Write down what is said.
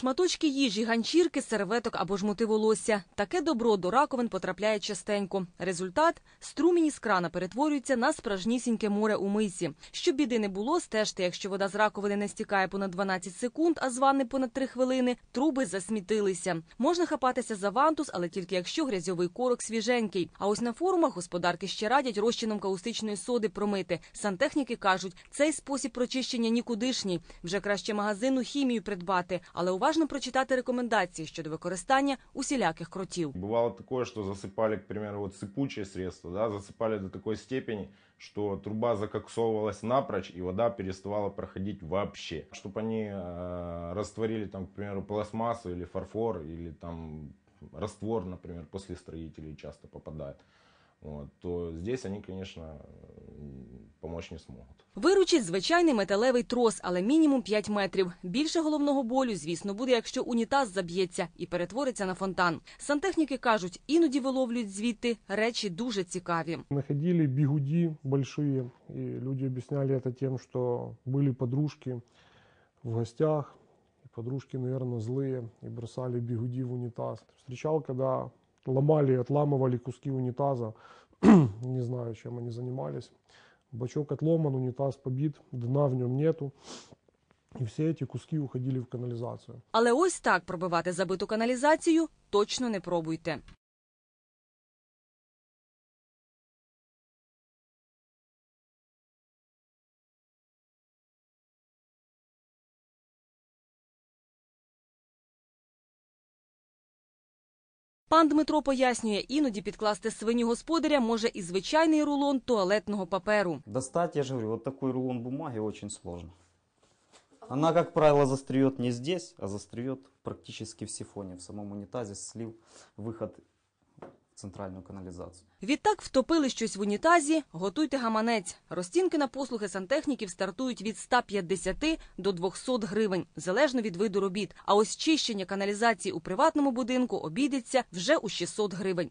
Шматочки їжі, ганчірки, серветок або жмути волосся. Таке добро до раковин потрапляє частенько. Результат струмені з крана перетворюються на справжнісіньке море у мисі. Щоб біди не було, стежте, якщо вода з раковини не стікає понад 12 секунд, а з ванни понад 3 хвилини, труби засмітилися. Можна хапатися за вантус, але тільки якщо грязьовий корок свіженький. А ось на форумах господарки ще радять розчином каустичної соди промити. Сантехніки кажуть, цей спосіб прочищення нікудишній. Вже краще магазину хімію придбати, але у вас Важно прочитати рекомендації щодо використання усіляких кротів. Бувало таке, що засипали, к примеру, сипуче средство, да, засипали до такої степені, що труба закоксовувалась напрочь і вода переставала проходити вообще. Щоб вони э, растворили там, к пластмасу или фарфор, или там раствор, например, после строителей часто попадает. Вот, то здесь они, конечно, помочь не зможуть. Виручить звичайний металевий трос, але мінімум 5 метрів. Більше головного болю, звісно, буде, якщо унітаз заб'ється і перетвориться на фонтан. Сантехніки кажуть, іноді виловлюють звідти речі дуже цікаві. Находили бігуді великі, і люди об'ясняли це тим, що були подружки в гостях. Подружки, наверное, злые і бросали бігуді в унітаз. Встречал, когда ломали, отламывали куски унитаза. Не знаю, чим они займалися. Бачок отломан, ну, унитаз побит, дна в ньому нету. І всі ці куски уходили в каналізацію. Але ось так пробивати забиту каналізацію точно не пробуйте. Пан Дмитро пояснює, іноді підкласти свині господаря може і звичайний рулон туалетного паперу. Достать, я ж говорю, от такой рулон бумаги очень сложно. Она, как правило, застряет не здесь, а застряет практически в сифоне, в самом унитазе слив выход центральну каналізацію. Відтак втопили щось в унітазі, готуйте гаманець. Розцінки на послуги сантехніків стартують від 150 до 200 гривень, залежно від виду робіт. А ось чищення каналізації у приватному будинку обійдеться вже у 600 гривень.